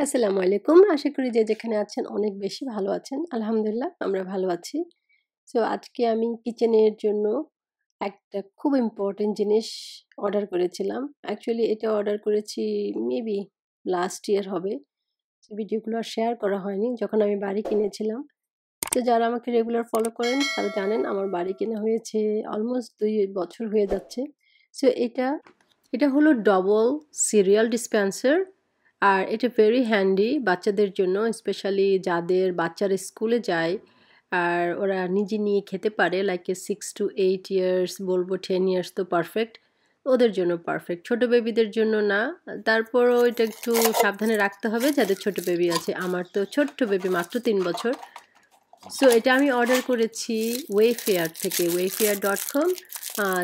আসসালামু আলাইকুম আশা করি যে যেখানে আছেন অনেক বেশি ভালো আছেন আলহামদুলিল্লাহ আমরা ভালো আছি সো আজকে আমি কিচেনের জন্য একটা খুব ইম্পর্টেন্ট জিনিস অর্ডার করেছিলাম অ্যাকচুয়ালি এটা অর্ডার করেছি মেবি লাস্ট ইয়ার হবে ভিডিওগুলো আর শেয়ার করা হয়নি যখন আমি বাড়ি কিনেছিলাম তো যারা আমাকে রেগুলার ফলো করেন তারা জানেন আমার বাড়ি কেনা হয়েছে অলমোস্ট দুই বছর হয়ে যাচ্ছে সো এটা এটা হলো ডবল সিরিয়াল ডিসপেন্সার আর এটা ভেরি হ্যান্ডি বাচ্চাদের জন্য স্পেশালি যাদের বাচ্চারা স্কুলে যায় আর ওরা নিজে নিয়ে খেতে পারে like six to eight years বলবো টেন ইয়ার্স তো পারফেক্ট ওদের জন্য পারফেক্ট ছোট বেবিদের জন্য না তারপরও এটা একটু সাবধানে রাখতে হবে যাদের ছোট বেবি আছে আমার তো ছোট্ট বেবি মাত্র তিন বছর সো এটা আমি অর্ডার করেছি ওয়েফেয়ার থেকে ওয়েফেয়ার ডট কম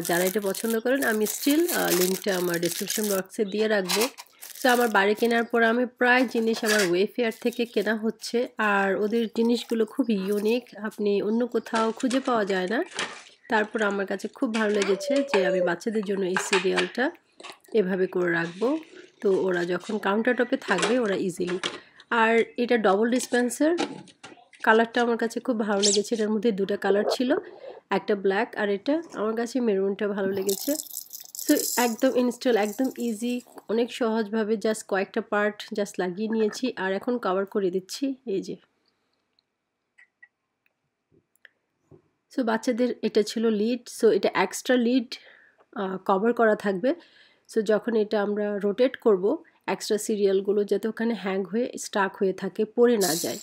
যারা এটা পছন্দ করেন আমি স্টিল লিঙ্কটা আমার ডিসক্রিপশন বক্সে দিয়ে রাখবো তো আমার বাড়ি কেনার পর আমি প্রায় জিনিস আমার ওয়েফেয়ার থেকে কেনা হচ্ছে আর ওদের জিনিসগুলো খুব ইউনিক আপনি অন্য কোথাও খুঁজে পাওয়া যায় না তারপর আমার কাছে খুব ভালো লেগেছে যে আমি বাচ্চাদের জন্য এই সিরিয়ালটা এভাবে করে রাখবো তো ওরা যখন কাউন্টার টপে থাকবে ওরা ইজিলি আর এটা ডবল ডিসপেন্সার কালারটা আমার কাছে খুব ভালো লেগেছে এটার মধ্যে দুটা কালার ছিল একটা ব্ল্যাক আর এটা আমার কাছে মেরুনটা ভালো লেগেছে সো একদম ইনস্টল একদম ইজি অনেক সহজভাবে জাস্ট কয়েকটা পার্ট জাস্ট লাগিয়ে নিয়েছি আর এখন কভার করে দিচ্ছি এই যে সো বাচ্চাদের এটা ছিল লিড সো এটা এক্সট্রা লিড কভার করা থাকবে সো যখন এটা আমরা রোটেট করব এক্সট্রা সিরিয়ালগুলো যাতে ওখানে হ্যাং হয়ে স্টাক হয়ে থাকে পড়ে না যায়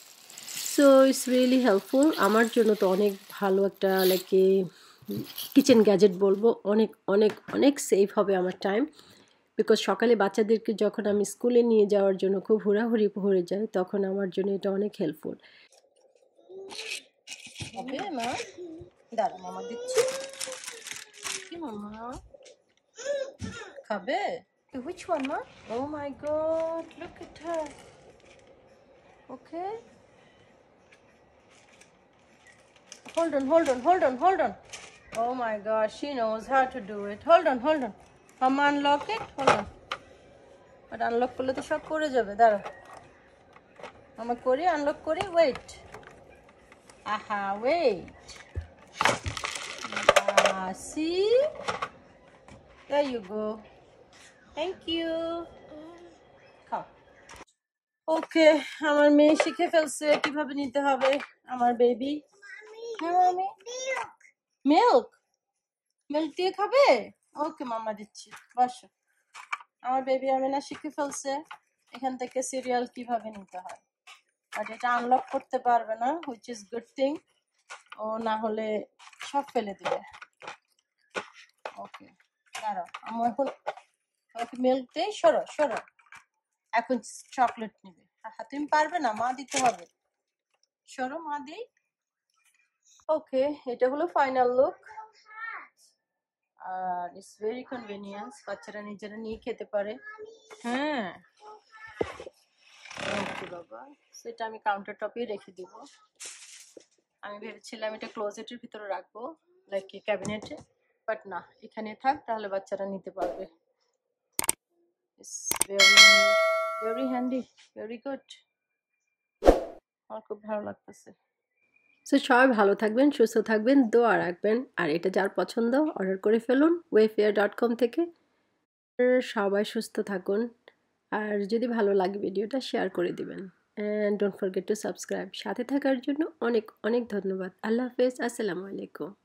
সো ইটস রিয়েলি হেল্পফুল আমার জন্য তো অনেক ভালো একটা লাইক কিচেন গ্যাজেট বলবো অনেক অনেক অনেক সেফ হবে আমার টাইম বিকজ সকালে বাচ্চাদেরকে যখন আমি স্কুলে নিয়ে যাওয়ার জন্য খুব হুড়াহুড়ি ভরে যাই তখন আমার জন্য এটা অনেক হেল্পফুল হবে মা দিচ্ছি খাবে মা ও মাই ওকে hold on hold on hold on hold on Oh my gosh, she knows how to do it. Hold on, hold on. Mama, unlock it. Hold on. But unlock করলে তো সব পড়ে যাবে দাঁড়া মামা করি আনলক করি ওয়েট আহা wait see There you go. Thank you. Okay আমার মেয়ে শিখে ফেলছে কিভাবে নিতে হবে আমার বেবি হ্যাঁ আমি মিল্ক মিল্ক দিয়ে খাবে ওকে মামা দিচ্ছি বসো আমার বেবি আমিনা শিখে ফেলছে এখান থেকে সিরিয়াল কিভাবে নিতে হয় আর এটা আনলক করতে পারবে না হুইচ ইজ গুড থিং ও না হলে সব ফেলে দিবে ওকে দাঁড়াও আমার এখন ওকে মিল্ক দেই সরো সরো এখন চকলেট নিবে হ্যাঁ তুমি পারবে না মা দিতে হবে সরো মা দিই ওকে এটা হলো ফাইনাল লুক আর ইটস ভেরি কনভেনিয়েন্স বাচ্চারা নিজেরা নিয়ে খেতে পারে হ্যাঁ ওকে বাবা সেটা আমি কাউন্টার টপেই রেখে দিব আমি ভেবেছিলাম এটা ক্লোজেটের ভিতরে রাখবো লাইক ক্যাবিনেটে বাট না এখানে থাক তাহলে বাচ্চারা নিতে পারবে it's very very handy very good আমার খুব ভালো লাগতেছে সো সবাই ভালো থাকবেন সুস্থ থাকবেন দোয়া রাখবেন আর এটা যার পছন্দ অর্ডার করে ফেলুন ওয়েফেয়ার ডট কম থেকে সবাই সুস্থ থাকুন আর যদি ভালো লাগে ভিডিওটা শেয়ার করে দিবেন and don't forget to subscribe সাথে থাকার জন্য অনেক অনেক ধন্যবাদ আল্লাহ হাফেজ আসসালামু আলাইকুম